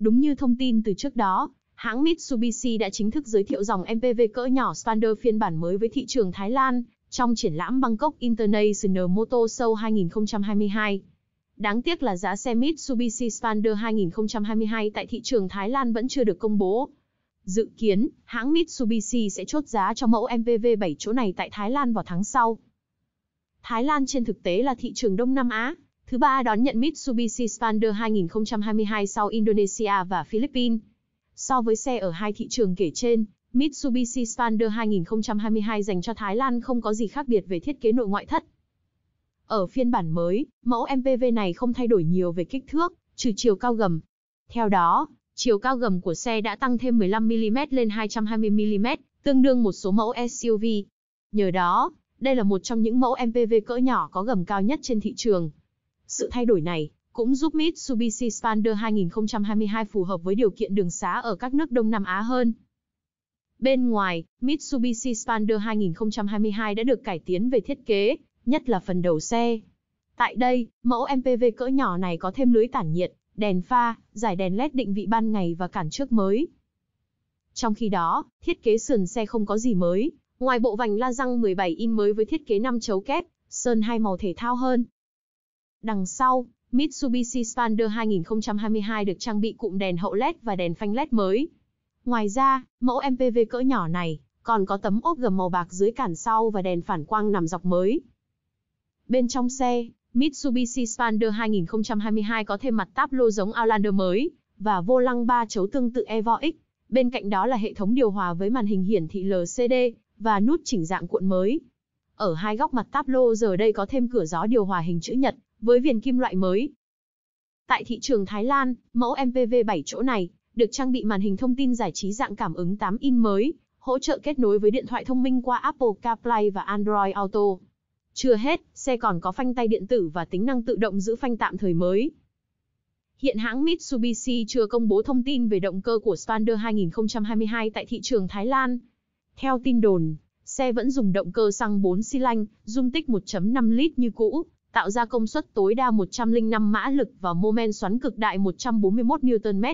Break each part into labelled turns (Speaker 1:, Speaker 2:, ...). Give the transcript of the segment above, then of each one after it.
Speaker 1: Đúng như thông tin từ trước đó, hãng Mitsubishi đã chính thức giới thiệu dòng MPV cỡ nhỏ Spander phiên bản mới với thị trường Thái Lan trong triển lãm Bangkok International Motor Show 2022. Đáng tiếc là giá xe Mitsubishi Spander 2022 tại thị trường Thái Lan vẫn chưa được công bố. Dự kiến, hãng Mitsubishi sẽ chốt giá cho mẫu MPV 7 chỗ này tại Thái Lan vào tháng sau. Thái Lan trên thực tế là thị trường Đông Nam Á, Thứ ba đón nhận Mitsubishi Xpander 2022 sau Indonesia và Philippines. So với xe ở hai thị trường kể trên, Mitsubishi Xpander 2022 dành cho Thái Lan không có gì khác biệt về thiết kế nội ngoại thất. Ở phiên bản mới, mẫu MPV này không thay đổi nhiều về kích thước, trừ chiều cao gầm. Theo đó, chiều cao gầm của xe đã tăng thêm 15mm lên 220mm, tương đương một số mẫu SUV. Nhờ đó, đây là một trong những mẫu MPV cỡ nhỏ có gầm cao nhất trên thị trường. Sự thay đổi này cũng giúp Mitsubishi Spander 2022 phù hợp với điều kiện đường xá ở các nước Đông Nam Á hơn. Bên ngoài, Mitsubishi Spander 2022 đã được cải tiến về thiết kế, nhất là phần đầu xe. Tại đây, mẫu MPV cỡ nhỏ này có thêm lưới tản nhiệt, đèn pha, giải đèn LED định vị ban ngày và cản trước mới. Trong khi đó, thiết kế sườn xe không có gì mới, ngoài bộ vành la răng 17 in mới với thiết kế 5 chấu kép, sơn hai màu thể thao hơn, Đằng sau, Mitsubishi Spander 2022 được trang bị cụm đèn hậu LED và đèn phanh LED mới. Ngoài ra, mẫu MPV cỡ nhỏ này còn có tấm ốp gầm màu bạc dưới cản sau và đèn phản quang nằm dọc mới. Bên trong xe, Mitsubishi Spander 2022 có thêm mặt táp lô giống Outlander mới và vô lăng 3 chấu tương tự Evo X. Bên cạnh đó là hệ thống điều hòa với màn hình hiển thị LCD và nút chỉnh dạng cuộn mới. Ở hai góc mặt táp lô giờ đây có thêm cửa gió điều hòa hình chữ nhật với viền kim loại mới. Tại thị trường Thái Lan, mẫu MPV 7 chỗ này được trang bị màn hình thông tin giải trí dạng cảm ứng 8 in mới, hỗ trợ kết nối với điện thoại thông minh qua Apple CarPlay và Android Auto. Chưa hết, xe còn có phanh tay điện tử và tính năng tự động giữ phanh tạm thời mới. Hiện hãng Mitsubishi chưa công bố thông tin về động cơ của Spander 2022 tại thị trường Thái Lan. Theo tin đồn, xe vẫn dùng động cơ xăng 4 xi lanh, dung tích 1.5 lít như cũ, tạo ra công suất tối đa 105 mã lực và mô men xoắn cực đại 141 Nm.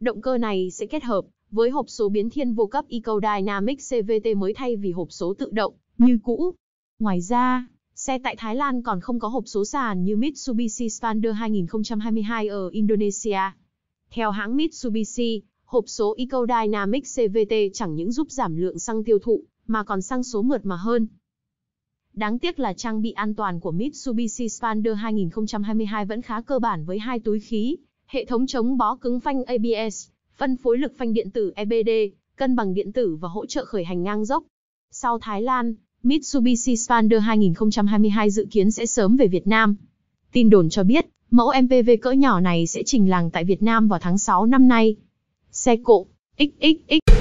Speaker 1: Động cơ này sẽ kết hợp với hộp số biến thiên vô cấp Ecodynamic CVT mới thay vì hộp số tự động như cũ. Ngoài ra, xe tại Thái Lan còn không có hộp số sàn như Mitsubishi Spander 2022 ở Indonesia. Theo hãng Mitsubishi, hộp số Ecodynamic CVT chẳng những giúp giảm lượng xăng tiêu thụ, mà còn xăng số mượt mà hơn, Đáng tiếc là trang bị an toàn của Mitsubishi Spander 2022 vẫn khá cơ bản với hai túi khí, hệ thống chống bó cứng phanh ABS, phân phối lực phanh điện tử EBD, cân bằng điện tử và hỗ trợ khởi hành ngang dốc. Sau Thái Lan, Mitsubishi Spander 2022 dự kiến sẽ sớm về Việt Nam. Tin đồn cho biết, mẫu MPV cỡ nhỏ này sẽ trình làng tại Việt Nam vào tháng 6 năm nay. Xe cộ, XXX.